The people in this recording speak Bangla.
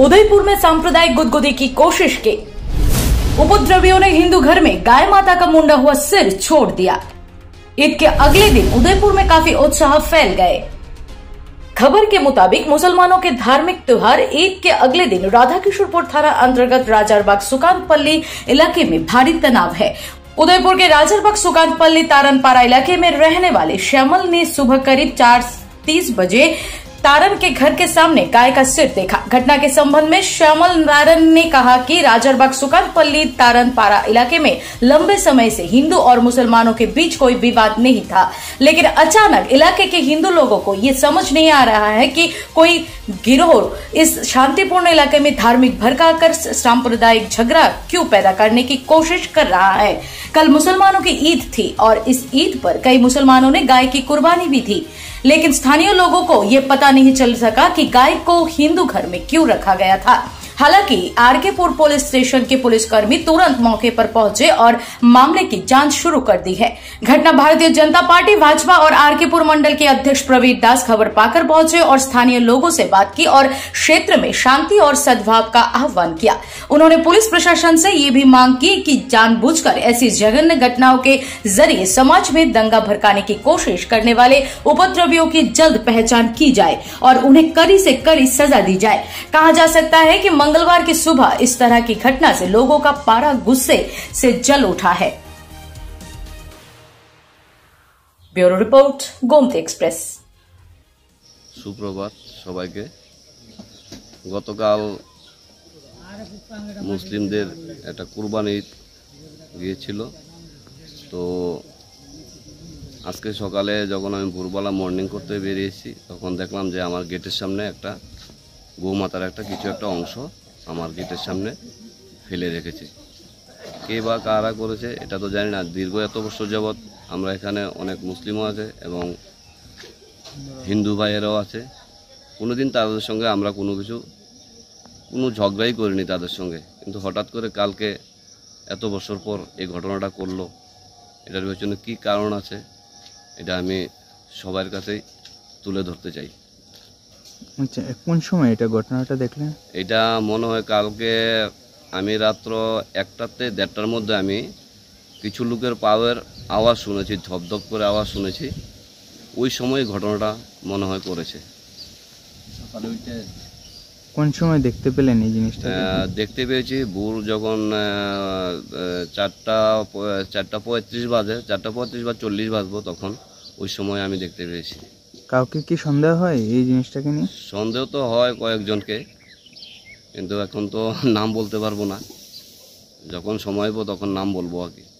उदयपुर में सांप्रदायिक गुदगुदी की कोशिश की उपद्रवियों ने हिंदू घर में गाय माता का मुंडा हुआ सिर छोड़ दिया ईद के अगले दिन उदयपुर में काफी उत्साह फैल गए खबर के मुताबिक मुसलमानों के धार्मिक त्योहार ईद के अगले दिन राधा किशोरपुर थाना अंतर्गत राजारबाग सुकानपल्ली इलाके में भारी तनाव है उदयपुर के राजारबाग सुकानपल्ली तारनपारा इलाके में रहने वाले श्यामल ने सुबह करीब चार तीस बजे तारन के घर के सामने गाय का सिर देखा घटना के संबंध में श्यामल नारायण ने कहा कि राजरबाग सुकानपल्ली तारन पारा इलाके में लंबे समय से हिंदू और मुसलमानों के बीच कोई विवाद नहीं था लेकिन अचानक इलाके के हिंदू लोगों को ये समझ नहीं आ रहा है कि कोई गिरोह इस शांतिपूर्ण इलाके में धार्मिक भड़का कर सांप्रदायिक झगड़ा क्यों पैदा करने की कोशिश कर रहा है कल मुसलमानों की ईद थी और इस ईद पर कई मुसलमानों ने गाय की कुर्बानी भी थी लेकिन स्थानीय लोगों को ये पता नहीं चल सका कि गाय को हिंदू घर में क्यों रखा गया था हालांकि आरकेपुर पुलिस स्टेशन के पुलिसकर्मी तुरंत मौके पर पहुंचे और मामले की जांच शुरू कर दी है घटना भारतीय जनता पार्टी भाजपा और आरकेपुर मंडल के अध्यक्ष प्रवीण दास खबर पाकर पहुंचे और स्थानीय लोगों से बात की और क्षेत्र में शांति और सद्भाव का आह्वान किया उन्होंने पुलिस प्रशासन से ये भी मांग की कि जानबूझकर ऐसी जघन्य घटनाओं के जरिए समाज में दंगा भड़काने की कोशिश करने वाले उपद्रवियों की जल्द पहचान की जाए और उन्हें कड़ी से कड़ी सजा दी जाए कहा जा सकता है कि मंग मंगलवार की सुबह इस तरह की घटना से लोगों का पारा गुस्से से जल उठा है ব্যুরো রিপোর্ট গোমতি এক্সপ্রেস সুপ্রভাত সবাইকে গতকাল মুসলিমদের একটা কুরবানি গিয়েছিল তো আজকে সকালে যখন আমি ভোরবেলা মর্নিং করতে বেরিয়েছি তখন দেখলাম যে আমার গেটের সামনে একটা গোমাতার একটা কিছু একটা অংশ আমার গেটের সামনে ফেলে রেখেছে কে বা কারা করেছে এটা তো জানি না দীর্ঘ এত বছর যাবৎ আমরা এখানে অনেক মুসলিমও আছে এবং হিন্দু ভাইয়েরাও আছে কোনো দিন তাদের সঙ্গে আমরা কোনো কিছু কোনো ঝগড়াই করিনি তাদের সঙ্গে কিন্তু হঠাৎ করে কালকে এত বছর পর এই ঘটনাটা করলো এটার পেছনে কী কারণ আছে এটা আমি সবার কাছেই তুলে ধরতে চাই আচ্ছা কোন সময় এটা ঘটনাটা দেখলেন এটা মনে হয় কালকে আমি রাত্র একটাতে দেড়টার মধ্যে আমি কিছু লোকের পাওয়ার আওয়াজ শুনেছি ধপধপ করে আওয়াজ শুনেছি ওই সময় ঘটনাটা মনে হয় করেছে কোন সময় দেখতে পেলেন এই জিনিসটা দেখতে পেয়েছি ভোর যখন চারটা চারটা পঁয়ত্রিশ বাজে চারটা পঁয়ত্রিশ বা চল্লিশ বাজবো তখন ওই সময় আমি দেখতে পেয়েছি কাউকে কি সন্দেহ হয় এই জিনিসটাকে নিয়ে সন্দেহ তো হয় কয়েকজনকে কিন্তু এখন তো নাম বলতে পারবো না যখন সময় হবো তখন নাম বলবো আর কি